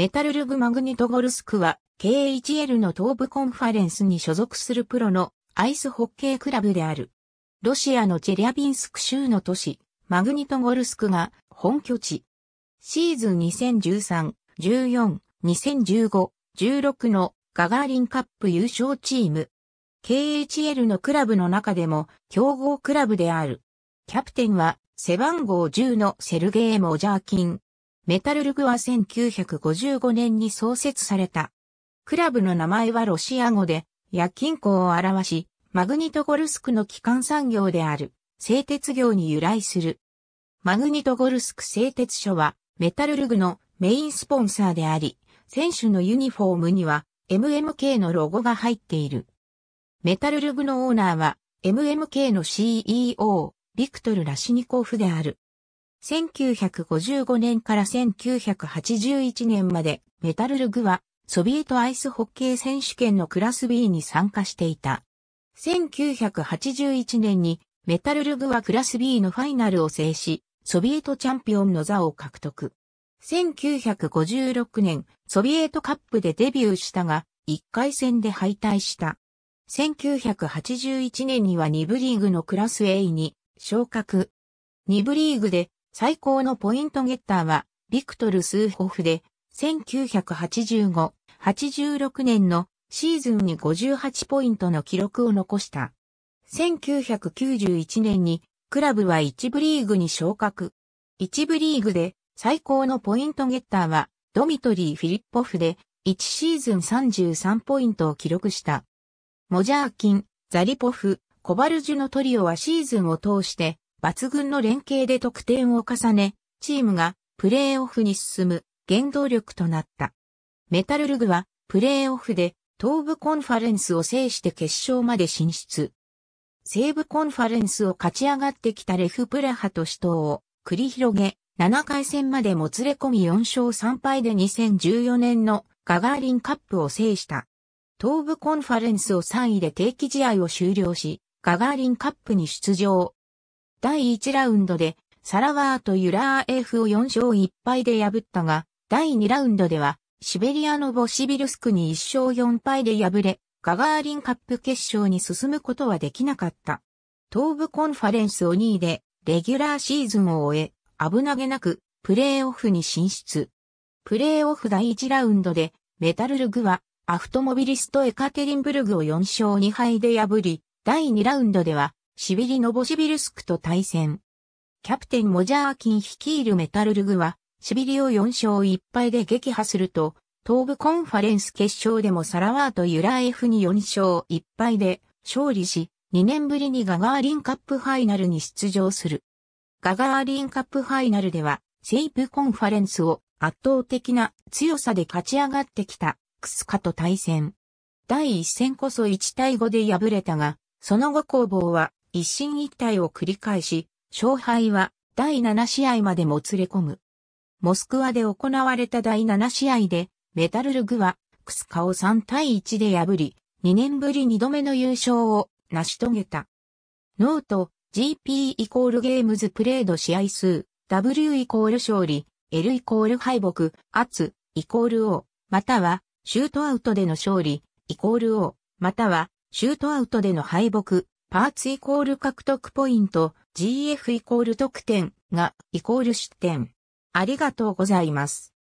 メタルルグ・マグニトゴルスクは KHL の東部コンファレンスに所属するプロのアイスホッケークラブである。ロシアのチェリャビンスク州の都市マグニトゴルスクが本拠地。シーズン2013、14、2015、16のガガーリンカップ優勝チーム。KHL のクラブの中でも強豪クラブである。キャプテンは背番号10のセルゲー・モジャーキン。メタルルグは1955年に創設された。クラブの名前はロシア語で、夜勤港を表し、マグニトゴルスクの基幹産業である、製鉄業に由来する。マグニトゴルスク製鉄所は、メタルルグのメインスポンサーであり、選手のユニフォームには、MMK のロゴが入っている。メタルルグのオーナーは、MMK の CEO、ビクトル・ラシニコフである。1955年から1981年までメタルルグはソビエトアイスホッケー選手権のクラス B に参加していた。1981年にメタルルグはクラス B のファイナルを制し、ソビエトチャンピオンの座を獲得。1956年、ソビエトカップでデビューしたが、1回戦で敗退した。1981年には2部リーグのクラス A に昇格。2部リーグで最高のポイントゲッターは、ビクトル・スーホフで、1985、86年のシーズンに58ポイントの記録を残した。1991年にクラブは1部リーグに昇格。1部リーグで最高のポイントゲッターはドミトリー・フィリッポフで1シーズン33ポイントを記録した。モジャーキン、ザリポフ、コバルジュのトリオはシーズンを通して抜群の連携で得点を重ね、チームがプレーオフに進む原動力となった。メタルルグはプレーオフで東部コンファレンスを制して決勝まで進出。西部コンファレンスを勝ち上がってきたレフプラハと死闘を繰り広げ、7回戦までもつれ込み4勝3敗で2014年のガガーリンカップを制した。東部コンファレンスを3位で定期試合を終了し、ガガーリンカップに出場。第1ラウンドでサラワーとユラー F を4勝1敗で破ったが、第2ラウンドではシベリアのボシビルスクに1勝4敗で敗れ、ガガーリンカップ決勝に進むことはできなかった。東部コンファレンスを2位で、レギュラーシーズンを終え、危なげなく、プレーオフに進出。プレーオフ第1ラウンドで、メタルルグは、アフトモビリストエカテリンブルグを4勝2敗で破り、第2ラウンドでは、シビリ・ノボシビルスクと対戦。キャプテン・モジャーキン率いるメタルルグは、シビリを4勝1敗で撃破すると、東部コンファレンス決勝でもサラワーとユラエフに4勝1敗で勝利し、2年ぶりにガガーリンカップファイナルに出場する。ガガーリンカップファイナルでは、セイプコンファレンスを圧倒的な強さで勝ち上がってきたクスカと対戦。第1戦こそ1対5で敗れたが、その後攻防は一進一退を繰り返し、勝敗は第7試合までもつれ込む。モスクワで行われた第7試合で、メタルルグは、クスカを3対1で破り、2年ぶり2度目の優勝を成し遂げた。ノート、GP イコールゲームズプレード試合数、W イコール勝利、L イコール敗北、圧、イコール O、または、シュートアウトでの勝利、イコール O、または、シュートアウトでの敗北、パーツイコール獲得ポイント、GF イコール得点がイコール失点。ありがとうございます。